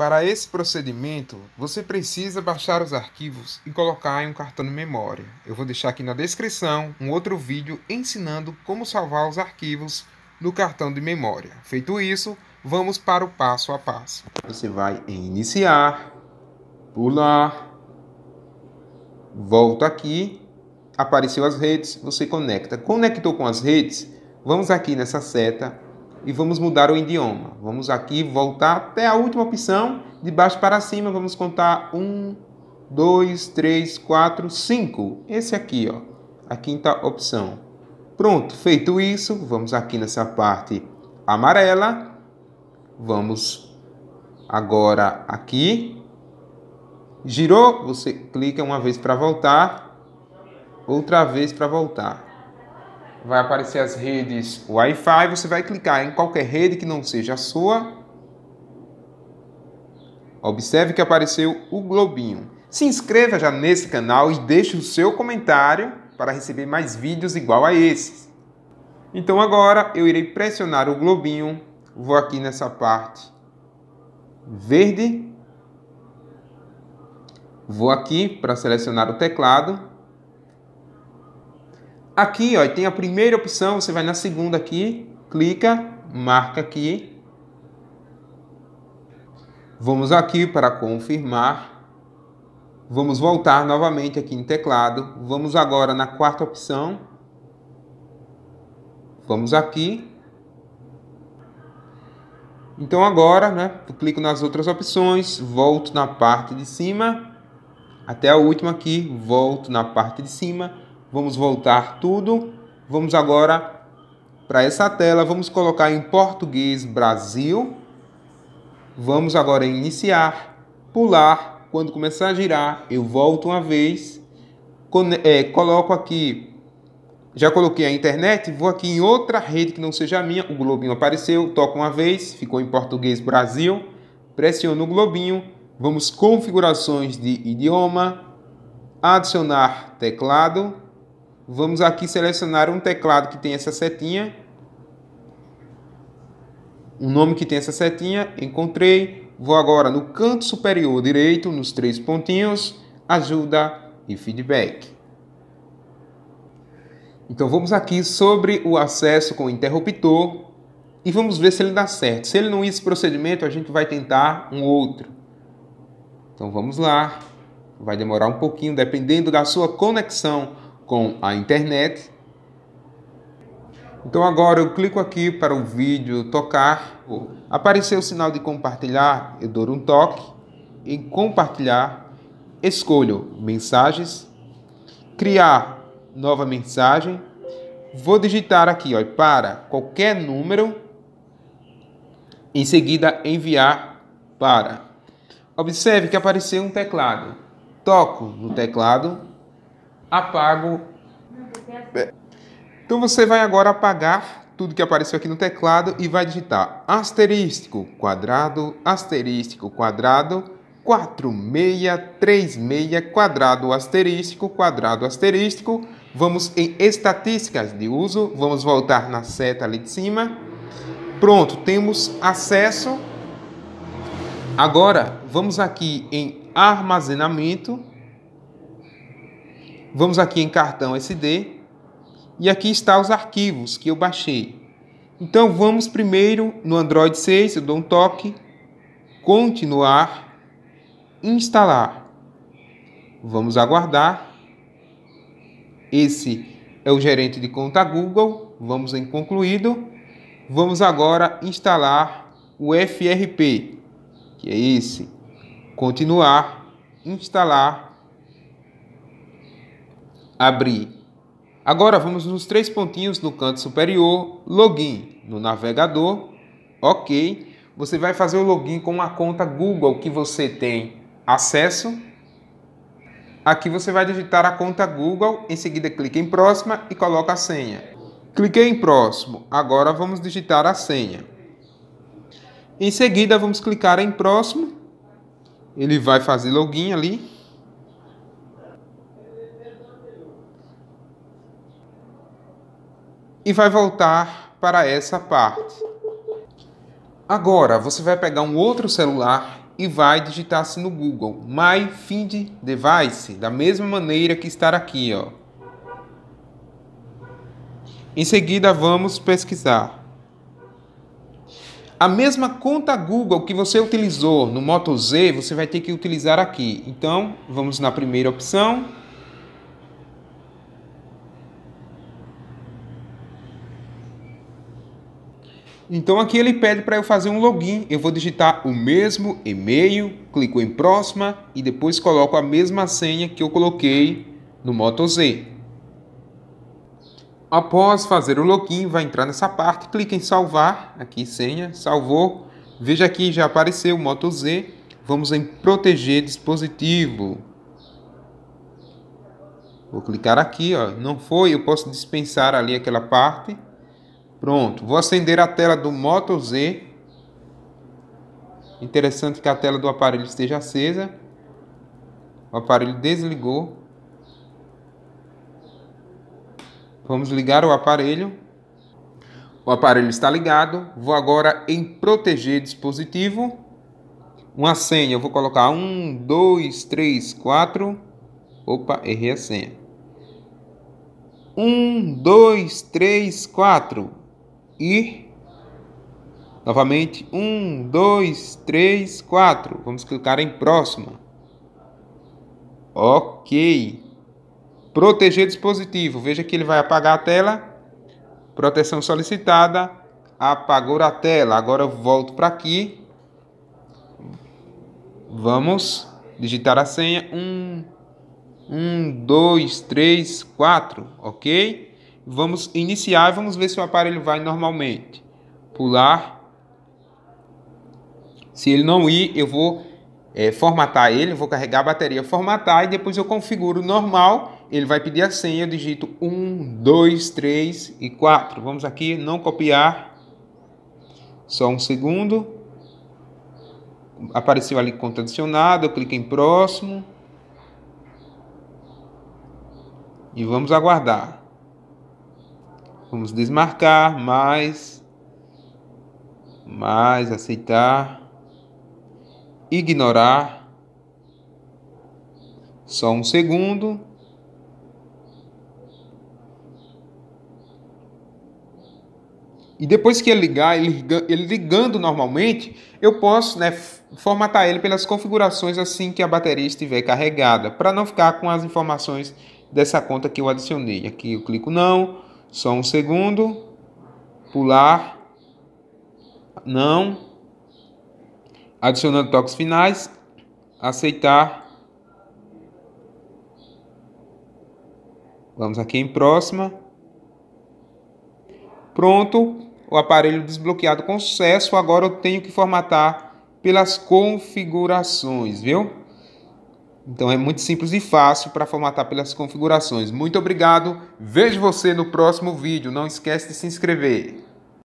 Para esse procedimento, você precisa baixar os arquivos e colocar em um cartão de memória. Eu vou deixar aqui na descrição um outro vídeo ensinando como salvar os arquivos no cartão de memória. Feito isso, vamos para o passo a passo. Você vai em iniciar, pular, volta aqui, apareceu as redes, você conecta. Conectou com as redes, vamos aqui nessa seta e vamos mudar o idioma. Vamos aqui voltar até a última opção, de baixo para cima, vamos contar um, dois, três, quatro, cinco. Esse aqui, ó, a quinta opção. Pronto, feito isso, vamos aqui nessa parte amarela. Vamos agora aqui. Girou, você clica uma vez para voltar, outra vez para voltar vai aparecer as redes Wi-Fi, você vai clicar em qualquer rede que não seja a sua. Observe que apareceu o globinho. Se inscreva já nesse canal e deixe o seu comentário para receber mais vídeos igual a esses. Então agora eu irei pressionar o globinho, vou aqui nessa parte verde, vou aqui para selecionar o teclado Aqui, ó, tem a primeira opção, você vai na segunda aqui, clica, marca aqui. Vamos aqui para confirmar. Vamos voltar novamente aqui no teclado. Vamos agora na quarta opção. Vamos aqui. Então agora, né, eu clico nas outras opções, volto na parte de cima, até a última aqui, volto na parte de cima, Vamos voltar tudo. Vamos agora para essa tela, vamos colocar em português Brasil. Vamos agora iniciar, pular. Quando começar a girar, eu volto uma vez. É, coloco aqui, já coloquei a internet, vou aqui em outra rede que não seja a minha. O globinho apareceu, toco uma vez, ficou em português Brasil. Pressiono o globinho, vamos configurações de idioma, adicionar teclado, Vamos aqui selecionar um teclado que tem essa setinha. Um nome que tem essa setinha. Encontrei. Vou agora no canto superior direito, nos três pontinhos, ajuda e feedback. Então vamos aqui sobre o acesso com o interruptor e vamos ver se ele dá certo. Se ele não ir esse procedimento, a gente vai tentar um outro. Então vamos lá. Vai demorar um pouquinho, dependendo da sua conexão com a internet. Então agora eu clico aqui para o vídeo tocar, apareceu o sinal de compartilhar, eu dou um toque em compartilhar, escolho mensagens, criar nova mensagem, vou digitar aqui ó, para qualquer número, em seguida enviar para. Observe que apareceu um teclado, toco no teclado, apago. Então você vai agora apagar tudo que apareceu aqui no teclado e vai digitar asterístico, quadrado, asterístico, quadrado, 4636, quadrado, asterístico, quadrado, asterístico. Vamos em estatísticas de uso, vamos voltar na seta ali de cima. Pronto, temos acesso. Agora, vamos aqui em armazenamento Vamos aqui em cartão SD e aqui está os arquivos que eu baixei. Então vamos primeiro no Android 6, eu dou um toque, continuar, instalar. Vamos aguardar. Esse é o gerente de conta Google. Vamos em concluído. Vamos agora instalar o FRP, que é esse. Continuar, instalar abrir. Agora vamos nos três pontinhos no canto superior, login no navegador, ok. Você vai fazer o login com a conta Google que você tem acesso. Aqui você vai digitar a conta Google, em seguida clica em próxima e coloca a senha. Cliquei em próximo, agora vamos digitar a senha. Em seguida vamos clicar em próximo, ele vai fazer login ali. e vai voltar para essa parte. Agora você vai pegar um outro celular e vai digitar se assim no Google My Find Device, da mesma maneira que está aqui, ó. Em seguida vamos pesquisar. A mesma conta Google que você utilizou no Moto Z, você vai ter que utilizar aqui. Então, vamos na primeira opção. Então aqui ele pede para eu fazer um login. Eu vou digitar o mesmo e-mail, clico em próxima e depois coloco a mesma senha que eu coloquei no Moto Z. Após fazer o login, vai entrar nessa parte, clica em salvar, aqui senha, salvou. Veja aqui já apareceu o Moto Z. Vamos em proteger dispositivo. Vou clicar aqui, ó. Não foi, eu posso dispensar ali aquela parte. Pronto, vou acender a tela do Moto Z. Interessante que a tela do aparelho esteja acesa. O aparelho desligou. Vamos ligar o aparelho. O aparelho está ligado. Vou agora em proteger dispositivo. Uma senha, eu vou colocar 1, 2, 3, 4. Opa, errei a senha. 1, 2, 3, 4 e Novamente, um, dois, três, quatro. Vamos clicar em próxima. Ok. Proteger dispositivo. Veja que ele vai apagar a tela. Proteção solicitada. Apagou a tela. Agora eu volto para aqui. Vamos digitar a senha. Um, um, dois, três, quatro. Ok. Vamos iniciar e vamos ver se o aparelho vai normalmente. Pular. Se ele não ir, eu vou é, formatar ele, vou carregar a bateria, formatar e depois eu configuro normal. Ele vai pedir a senha, eu digito 1, 2, 3 e 4. Vamos aqui, não copiar. Só um segundo. Apareceu ali conta adicionada, eu clico em próximo. E vamos aguardar. Vamos desmarcar, mais, mais, aceitar, ignorar. Só um segundo. E depois que ele ligar, ele, ligando normalmente, eu posso né, formatar ele pelas configurações assim que a bateria estiver carregada, para não ficar com as informações dessa conta que eu adicionei. Aqui eu clico não, só um segundo. Pular. Não. Adicionando toques finais. Aceitar. Vamos aqui em próxima. Pronto, o aparelho desbloqueado com sucesso. Agora eu tenho que formatar pelas configurações, viu? Então é muito simples e fácil para formatar pelas configurações. Muito obrigado, vejo você no próximo vídeo. Não esquece de se inscrever.